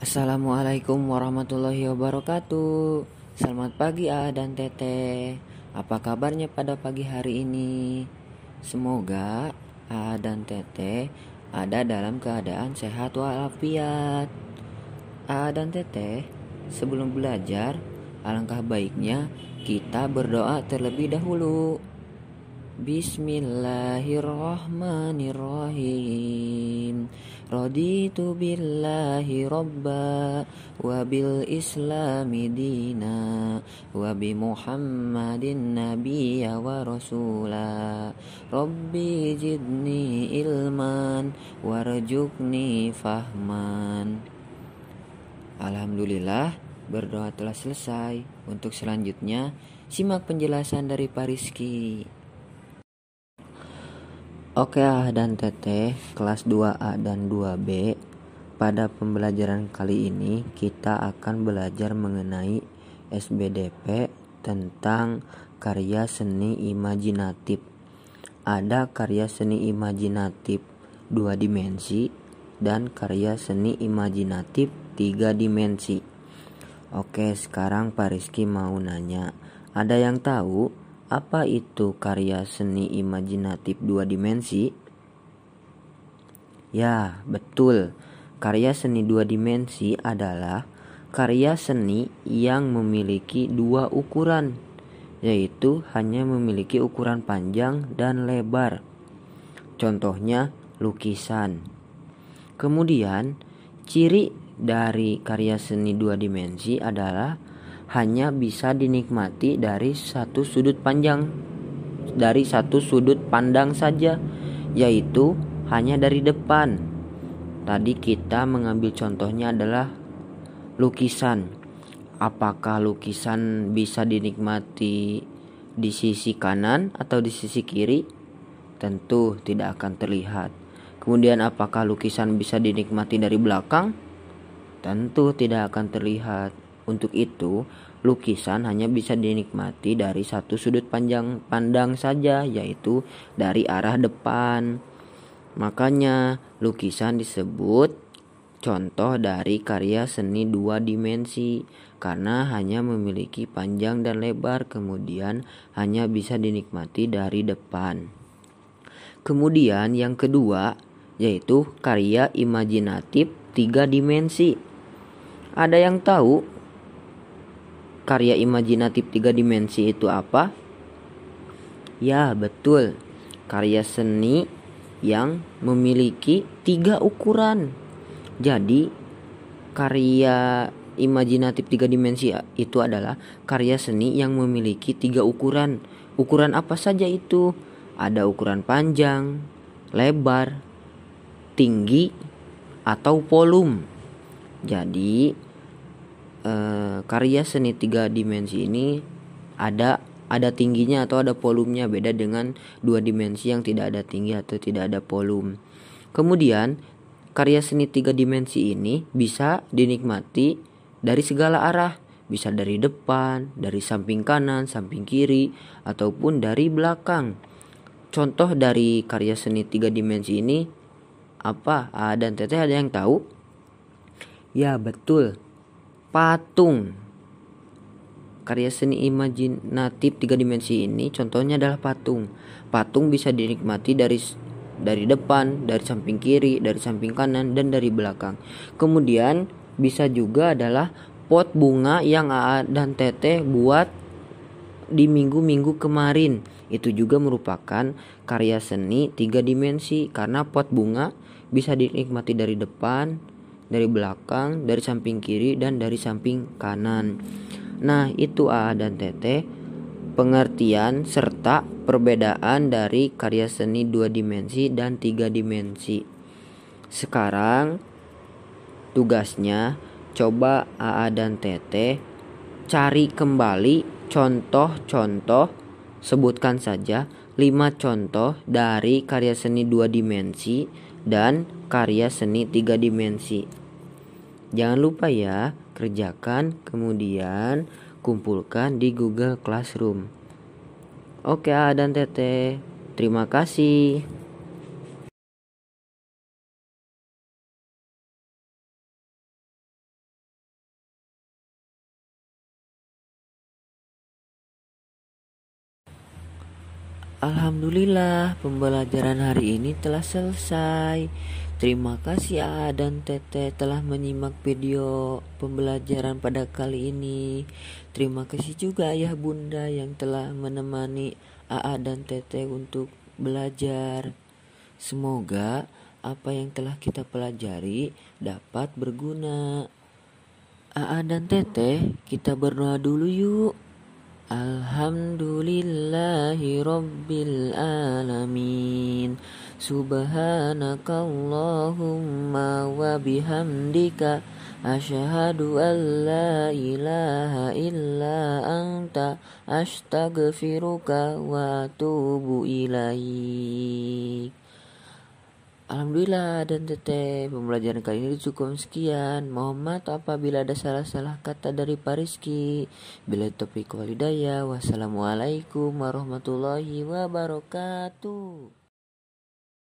Assalamualaikum warahmatullahi wabarakatuh Selamat pagi A dan Tete Apa kabarnya pada pagi hari ini? Semoga A dan Tete ada dalam keadaan sehat walafiat A dan Tete, sebelum belajar Alangkah baiknya kita berdoa terlebih dahulu Bismillahirrahmanirrahim Raditu billahi robba Wabil islami dina wabi muhammadin nabiya wa rasula Rabbi jidni ilman Warjukni fahman Alhamdulillah berdoa telah selesai Untuk selanjutnya Simak penjelasan dari Pariski. Oke A dan teteh kelas 2A dan 2B pada pembelajaran kali ini kita akan belajar mengenai SBDP tentang karya seni imajinatif. Ada karya seni imajinatif dua dimensi dan karya seni imajinatif tiga dimensi. Oke, sekarang Pak Rizky mau nanya, ada yang tahu apa itu karya seni imajinatif dua dimensi? Ya, betul. Karya seni dua dimensi adalah karya seni yang memiliki dua ukuran, yaitu hanya memiliki ukuran panjang dan lebar. Contohnya lukisan. Kemudian, ciri dari karya seni dua dimensi adalah hanya bisa dinikmati dari satu sudut panjang dari satu sudut pandang saja yaitu hanya dari depan tadi kita mengambil contohnya adalah lukisan apakah lukisan bisa dinikmati di sisi kanan atau di sisi kiri tentu tidak akan terlihat kemudian apakah lukisan bisa dinikmati dari belakang tentu tidak akan terlihat untuk itu, lukisan hanya bisa dinikmati dari satu sudut panjang pandang saja, yaitu dari arah depan. Makanya, lukisan disebut contoh dari karya seni dua dimensi karena hanya memiliki panjang dan lebar, kemudian hanya bisa dinikmati dari depan. Kemudian, yang kedua yaitu karya imajinatif tiga dimensi. Ada yang tahu karya imajinatif tiga dimensi itu apa? Ya, betul. Karya seni yang memiliki tiga ukuran. Jadi, karya imajinatif tiga dimensi itu adalah karya seni yang memiliki tiga ukuran. Ukuran apa saja itu? Ada ukuran panjang, lebar, tinggi, atau volume. Jadi, eh, Karya seni tiga dimensi ini ada ada tingginya atau ada volumenya beda dengan dua dimensi yang tidak ada tinggi atau tidak ada volume. Kemudian, karya seni tiga dimensi ini bisa dinikmati dari segala arah, bisa dari depan, dari samping kanan, samping kiri, ataupun dari belakang. Contoh dari karya seni tiga dimensi ini apa? A dan Teteh ada yang tahu? Ya, betul patung. Karya seni imajinatif tiga dimensi ini contohnya adalah patung. Patung bisa dinikmati dari dari depan, dari samping kiri, dari samping kanan, dan dari belakang. Kemudian bisa juga adalah pot bunga yang AA dan TT buat di minggu-minggu kemarin. Itu juga merupakan karya seni tiga dimensi karena pot bunga bisa dinikmati dari depan, dari belakang, dari samping kiri, dan dari samping kanan. Nah, itu A dan TT pengertian serta perbedaan dari karya seni dua dimensi dan tiga dimensi. Sekarang tugasnya coba AA dan TT cari kembali contoh-contoh sebutkan saja lima contoh dari karya seni dua dimensi dan karya seni tiga dimensi. Jangan lupa ya, kerjakan kemudian kumpulkan di Google Classroom. Oke, A dan Tete, terima kasih. Alhamdulillah, pembelajaran hari ini telah selesai. Terima kasih A dan Tete telah menyimak video pembelajaran pada kali ini. Terima kasih juga ayah bunda yang telah menemani AA dan Tete untuk belajar. Semoga apa yang telah kita pelajari dapat berguna. AA dan Teteh, kita berdoa dulu yuk. Alhamdulillahirobbilalamin. Alamin. Subhanakallahumma wa bihamdika asyhadu an la ilaha illa anta astaghfiruka wa atubu ilaik Alhamdulillah dan teteh pembelajaran kali ini cukup sekian Mohon maaf apabila ada salah-salah kata dari Pak Rizky Bila topik walidaya Wassalamualaikum warahmatullahi wabarakatuh